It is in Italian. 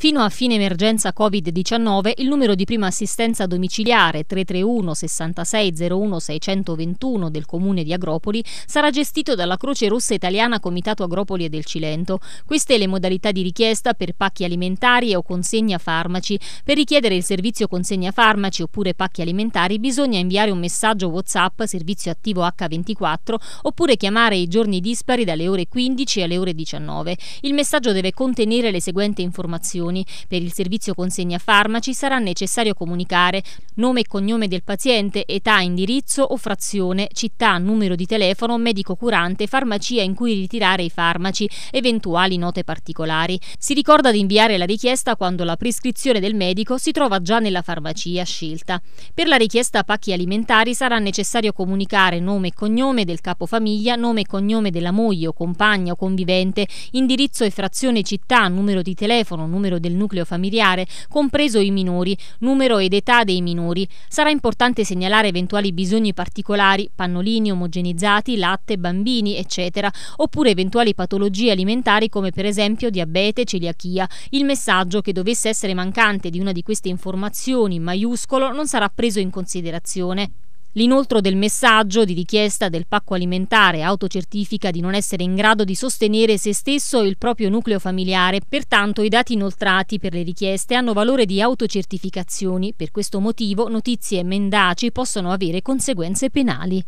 Fino a fine emergenza Covid-19 il numero di prima assistenza domiciliare 331 6601 621 del comune di Agropoli sarà gestito dalla Croce Rossa Italiana Comitato Agropoli e del Cilento. Queste le modalità di richiesta per pacchi alimentari o consegna farmaci. Per richiedere il servizio consegna farmaci oppure pacchi alimentari bisogna inviare un messaggio WhatsApp servizio attivo H24 oppure chiamare i giorni dispari dalle ore 15 alle ore 19. Il messaggio deve contenere le seguenti informazioni indicazioni. Per il servizio consegna farmaci sarà necessario comunicare nome e cognome del paziente, età, indirizzo o frazione, città, numero di telefono, medico curante, farmacia in cui ritirare i farmaci, eventuali note particolari. Si ricorda di inviare la richiesta quando la prescrizione del medico si trova già nella farmacia scelta. Per la richiesta pacchi alimentari sarà necessario comunicare nome e cognome del capofamiglia, nome e cognome della moglie o compagna o convivente, indirizzo e frazione città, numero di telefono, numero all'interno del nucleo familiare, compreso i minori, numero ed età dei minori. Sarà importante segnalare eventuali bisogni particolari, pannolini omogenizzati, latte, bambini, eccetera, oppure eventuali patologie alimentari come per esempio diabete, celiachia. Il messaggio che dovesse essere mancante di una di queste informazioni maiuscolo non sarà preso in considerazione. L'inoltro del messaggio di richiesta del pacco alimentare autocertifica di non essere in grado di sostenere se stesso e il proprio nucleo familiare, pertanto i dati inoltrati per le richieste hanno valore di autocertificazioni, per questo motivo notizie mendaci possono avere conseguenze penali.